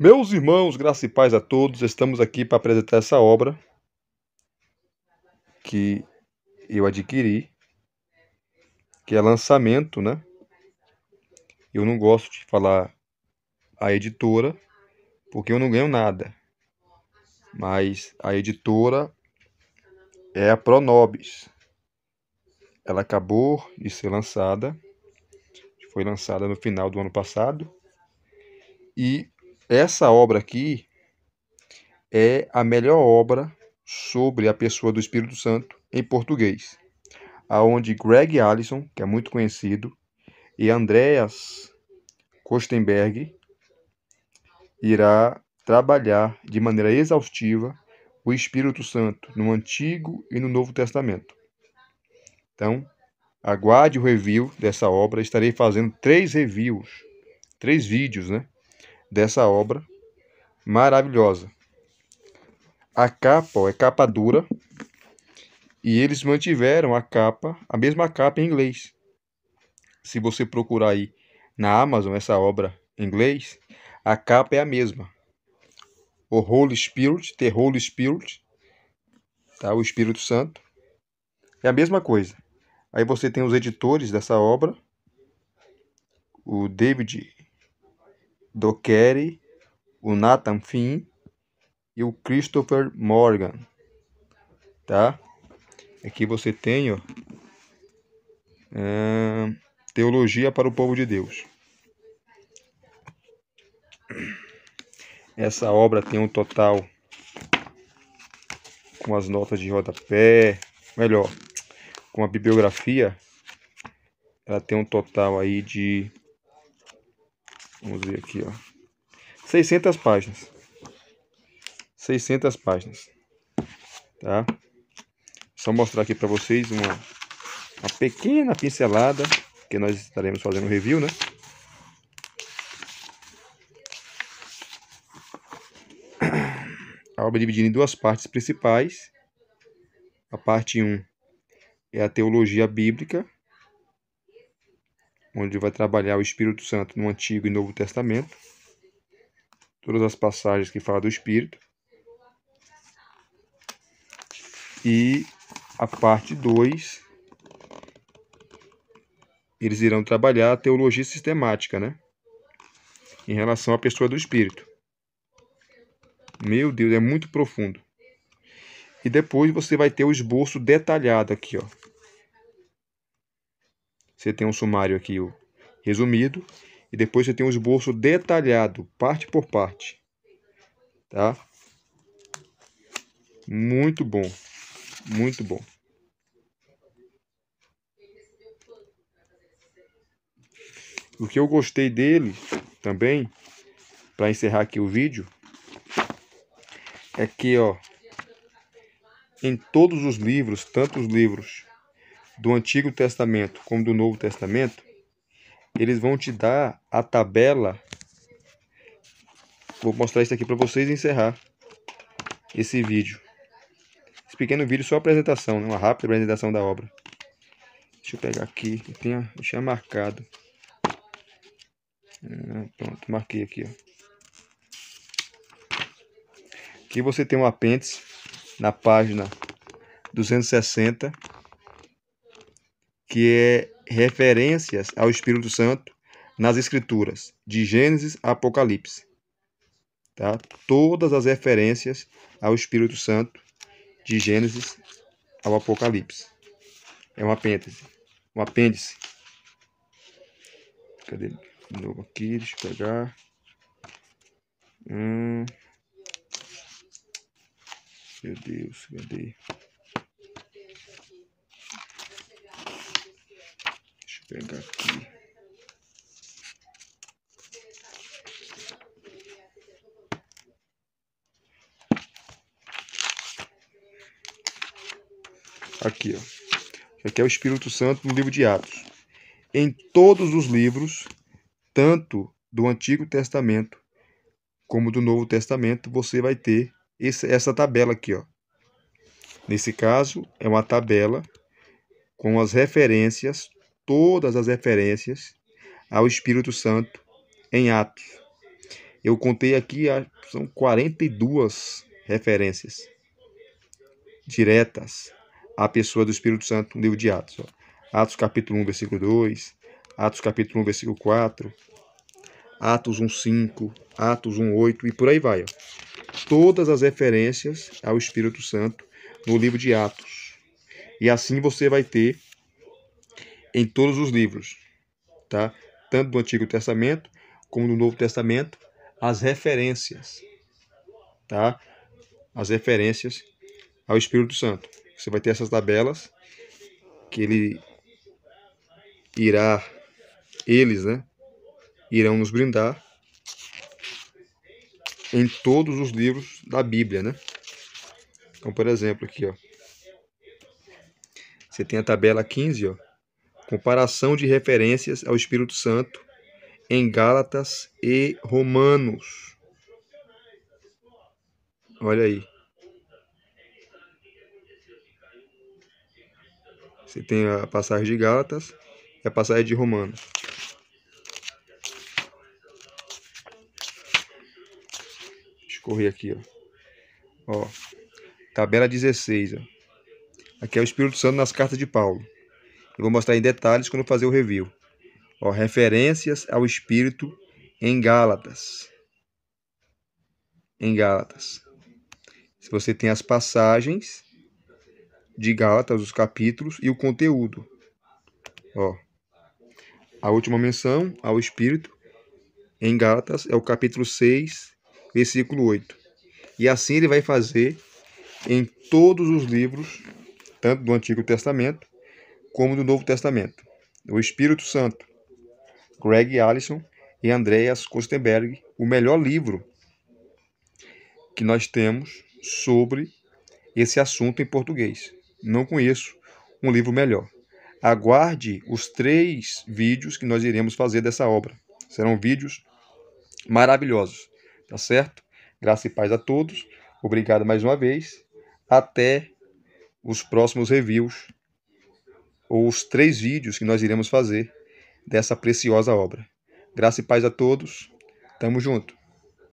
Meus irmãos, graças e paz a todos, estamos aqui para apresentar essa obra que eu adquiri, que é lançamento, né? Eu não gosto de falar a editora, porque eu não ganho nada. Mas a editora é a Pronobis. Ela acabou de ser lançada, foi lançada no final do ano passado. E essa obra aqui é a melhor obra sobre a pessoa do Espírito Santo em português, aonde Greg Allison, que é muito conhecido, e Andreas Kostenberg irá trabalhar de maneira exaustiva o Espírito Santo no Antigo e no Novo Testamento. Então, aguarde o review dessa obra. Estarei fazendo três reviews, três vídeos, né? dessa obra maravilhosa. A capa ó, é capa dura e eles mantiveram a capa, a mesma capa em inglês. Se você procurar aí na Amazon essa obra em inglês, a capa é a mesma. O Holy Spirit, The Holy Spirit, tá? o Espírito Santo, é a mesma coisa. Aí você tem os editores dessa obra, o David Docherty, o Nathan Finn e o Christopher Morgan, tá? Aqui você tem, ó, é, Teologia para o Povo de Deus. Essa obra tem um total com as notas de rodapé, melhor, com a bibliografia, ela tem um total aí de Vamos ver aqui, ó. 600 páginas. 600 páginas. Tá? Só mostrar aqui para vocês uma, uma pequena pincelada, que nós estaremos fazendo review, né? A obra é dividida em duas partes principais. A parte 1 é a teologia bíblica onde vai trabalhar o Espírito Santo no Antigo e Novo Testamento, todas as passagens que falam do Espírito. E a parte 2, eles irão trabalhar a teologia sistemática, né? Em relação à pessoa do Espírito. Meu Deus, é muito profundo. E depois você vai ter o esboço detalhado aqui, ó. Você tem um sumário aqui o resumido e depois você tem um esboço detalhado, parte por parte. Tá? Muito bom. Muito bom. O que eu gostei dele também, para encerrar aqui o vídeo, é que, ó, em todos os livros, tantos livros do Antigo Testamento como do Novo Testamento, eles vão te dar a tabela. Vou mostrar isso aqui para vocês e encerrar esse vídeo. Esse pequeno vídeo é só apresentação, né? uma rápida apresentação da obra. Deixa eu pegar aqui, eu tinha, eu tinha marcado. Ah, pronto, marquei aqui. Ó. Aqui você tem um apêndice na página 260 que é referências ao Espírito Santo nas Escrituras, de Gênesis a Apocalipse. Tá? Todas as referências ao Espírito Santo, de Gênesis ao Apocalipse. É um apêndice. Um apêndice. Cadê? De novo aqui, deixa eu pegar. Hum. Meu Deus, cadê? pegar aqui. Aqui, ó. aqui é o Espírito Santo no livro de Atos. Em todos os livros, tanto do Antigo Testamento como do Novo Testamento, você vai ter esse, essa tabela aqui, ó. Nesse caso, é uma tabela com as referências todas as referências ao Espírito Santo em Atos. Eu contei aqui, ah, são 42 referências diretas à pessoa do Espírito Santo no livro de Atos. Atos capítulo 1, versículo 2, Atos capítulo 1, versículo 4, Atos 1, 5, Atos 1, 8 e por aí vai. Todas as referências ao Espírito Santo no livro de Atos. E assim você vai ter em todos os livros, tá? tanto do Antigo Testamento como do Novo Testamento, as referências, tá? as referências ao Espírito Santo. Você vai ter essas tabelas que ele irá, eles, né? Irão nos brindar em todos os livros da Bíblia, né? Então, por exemplo, aqui, ó. Você tem a tabela 15, ó comparação de referências ao Espírito Santo em Gálatas e Romanos. Olha aí. Você tem a passagem de Gálatas e a passagem de Romanos. Deixa eu correr aqui, ó. ó. Tabela 16, ó. Aqui é o Espírito Santo nas cartas de Paulo. Eu vou mostrar em detalhes quando eu fazer o review. Ó, referências ao Espírito em Gálatas. Em Gálatas. Se você tem as passagens de Gálatas, os capítulos e o conteúdo. Ó, a última menção ao Espírito em Gálatas é o capítulo 6, versículo 8. E assim ele vai fazer em todos os livros, tanto do Antigo Testamento como do Novo Testamento. O Espírito Santo, Greg Allison e Andreas Kostenberg, o melhor livro que nós temos sobre esse assunto em português. Não conheço um livro melhor. Aguarde os três vídeos que nós iremos fazer dessa obra. Serão vídeos maravilhosos, tá certo? Graça e paz a todos. Obrigado mais uma vez. Até os próximos reviews ou os três vídeos que nós iremos fazer dessa preciosa obra. Graça e paz a todos. Tamo junto.